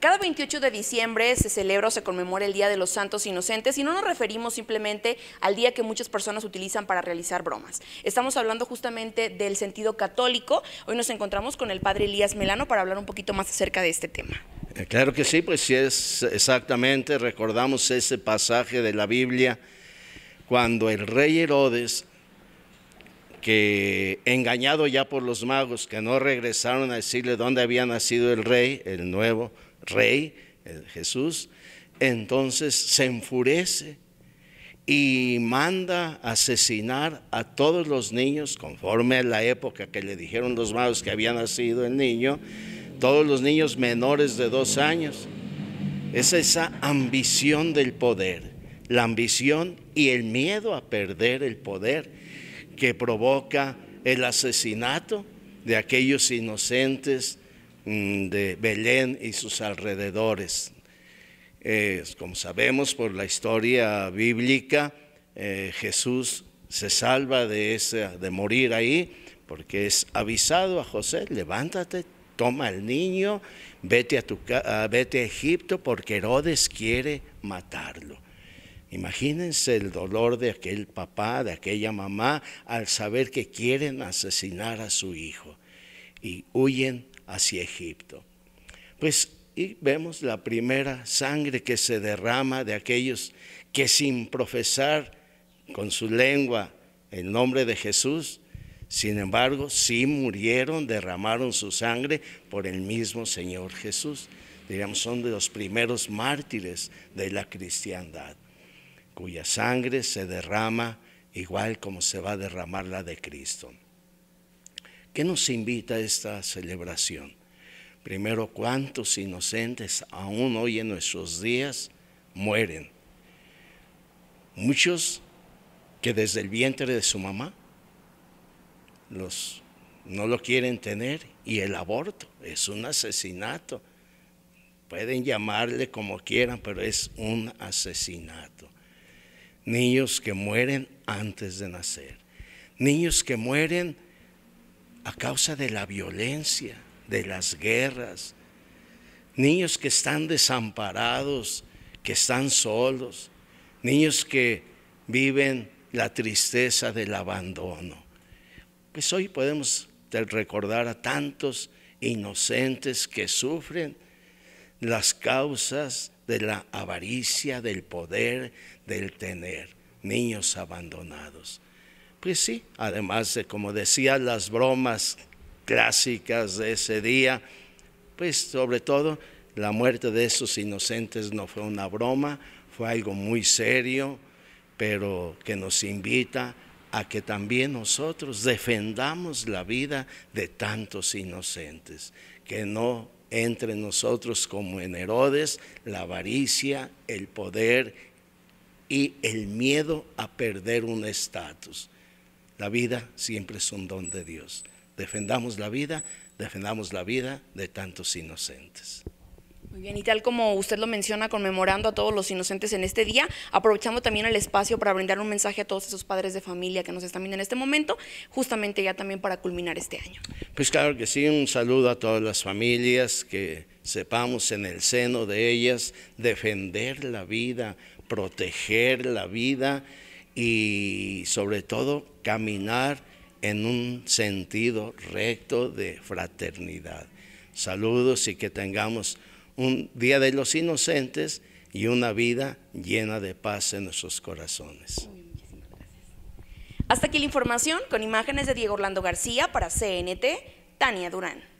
Cada 28 de diciembre se celebra o se conmemora el Día de los Santos Inocentes y no nos referimos simplemente al día que muchas personas utilizan para realizar bromas. Estamos hablando justamente del sentido católico. Hoy nos encontramos con el padre Elías Melano para hablar un poquito más acerca de este tema. Eh, claro que sí, pues sí es exactamente, recordamos ese pasaje de la Biblia cuando el rey Herodes, que engañado ya por los magos que no regresaron a decirle dónde había nacido el rey, el nuevo, rey, Jesús, entonces se enfurece y manda asesinar a todos los niños, conforme a la época que le dijeron los magos que había nacido el niño, todos los niños menores de dos años. Es esa ambición del poder, la ambición y el miedo a perder el poder que provoca el asesinato de aquellos inocentes Mm, de Belén y sus alrededores. como sabemos por la historia bíblica, eh, Jesús se salva de, de morir ahí porque es avisado a José, levántate, toma al niño, vete a, tu, vete a Egipto porque Herodes quiere matarlo. Imagínense el dolor de aquel papá, de aquella mamá, al saber que quieren asesinar a su hijo y huyen hacia Egipto. Pues y vemos la primera sangre que se derrama de aquellos que sin profesar con su lengua el nombre de Jesús, sin embargo, sí murieron, derramaron su sangre por el mismo Señor Jesús. digamos son de los primeros mártires de la cristiandad, cuya sangre se derrama igual como se va a derramar la de Cristo. ¿Qué nos invita a esta celebración? Primero, cuántos inocentes aún hoy en nuestros días mueren. Muchos que desde el vientre de su mamá los, no lo quieren tener y el aborto es un asesinato. Pueden llamarle como quieran, pero es un asesinato. Niños que mueren antes de nacer. Niños que mueren a causa de la violencia, de las guerras, niños que están desamparados, que están solos, niños que viven la tristeza del abandono. Pues hoy podemos recordar a tantos inocentes que sufren las causas de la avaricia, del poder, del tener, niños abandonados. Pues sí, además de, como decía, las bromas clásicas de ese día, pues sobre todo la muerte de esos inocentes no fue una broma, fue algo muy serio, pero que nos invita a que también nosotros defendamos la vida de tantos inocentes, que no entre nosotros como en Herodes la avaricia, el poder y el miedo a perder un estatus. La vida siempre es un don de Dios. Defendamos la vida, defendamos la vida de tantos inocentes. Muy bien, y tal como usted lo menciona, conmemorando a todos los inocentes en este día, aprovechando también el espacio para brindar un mensaje a todos esos padres de familia que nos están viendo en este momento, justamente ya también para culminar este año. Pues claro que sí, un saludo a todas las familias, que sepamos en el seno de ellas defender la vida, proteger la vida y sobre todo caminar en un sentido recto de fraternidad. Saludos y que tengamos un Día de los Inocentes y una vida llena de paz en nuestros corazones. Hasta aquí la información con imágenes de Diego Orlando García para CNT, Tania Durán.